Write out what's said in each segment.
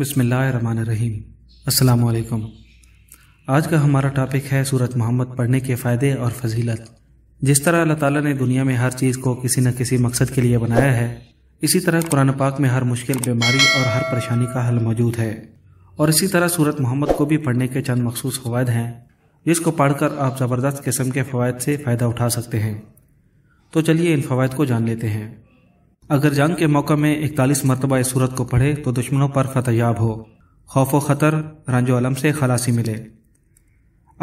बसमीम अल्लाम आज का हमारा टॉपिक है सूरत मोहम्मद पढ़ने के फ़ायदे और फजीलत जिस तरह अल्लाह ताला ने दुनिया में हर चीज़ को किसी न किसी मकसद के लिए बनाया है इसी तरह कुरान पाक में हर मुश्किल बीमारी और हर परेशानी का हल मौजूद है और इसी तरह सूरत मोहम्मद को भी पढ़ने के चंद मखसूस फ़वाद हैं जिसको पढ़कर आप ज़बरदस्त किस्म के फ़वाद से फ़ायदा उठा सकते हैं तो चलिए इन फ़वाद को जान लेते हैं अगर जंग के मौके में इकतालीस मरतबा इस सूरत को पढ़े तो दुश्मनों पर याब हो खौफ व ख़तर रंजो से खलासी मिले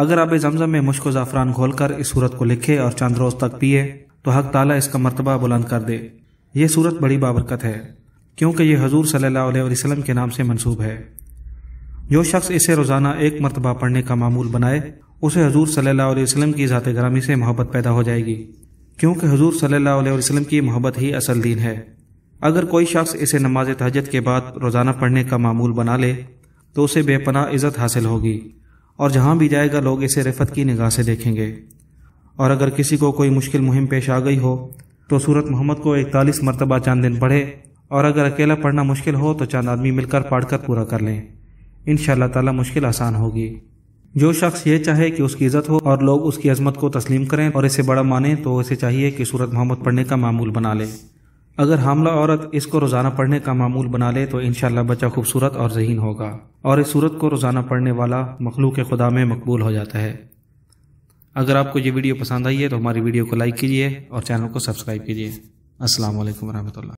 अगर आप जमजम में मुश्को ज़ाफ़रान घोल कर इस सूरत को लिखे और चंद रोज़ तक पिए तो हक ताला इसका मरतबा बुलंद कर दे ये सूरत बड़ी बाबरकत है क्योंकि यह हजूर सल्ला वसम के नाम से मनसूब है जो शख्स इसे रोज़ाना एक मरतबा पढ़ने का मामूल बनाए उसे हजूर सल्ला वसलम की ज़ात ग्रामी से मोहब्बत पैदा हो जाएगी क्योंकि हजूर सल्ला वसलम की मोहब्बत ही असल दीन है अगर कोई शख्स इसे नमाज तहजद के बाद रोज़ाना पढ़ने का मामूल बना ले तो उसे बेपनाह इज़्ज़त हासिल होगी और जहाँ भी जाएगा लोग इसे रिफत की निगाह से देखेंगे और अगर किसी को कोई मुश्किल मुहिम पेश आ गई हो तो सूरत मोहम्मद को इकतालीस मरतबा चंद दिन पढ़े और अगर अकेला पढ़ना मुश्किल हो तो चंद आदमी मिलकर पढ़कर पूरा कर लें इन शाह मुश्किल आसान होगी जो शख्स ये चाहे कि उसकी इज्जत हो और लोग उसकी अजमत को तस्लीम करें और इसे बड़ा माने तो इसे चाहिए कि सूरत मोहम्मद पढ़ने का मामूल बना ले अगर हामला औरत इसको रोज़ाना पढ़ने का मामूल बना ले तो इन बच्चा खूबसूरत और जहीन होगा और इस सूरत को रोज़ाना पढ़ने वाला मखलूक खुदा में मकबूल हो जाता है अगर आपको ये वीडियो पसंद आई है तो हमारी वीडियो को लाइक कीजिए और चैनल को सब्सक्राइब कीजिए असल वरहमल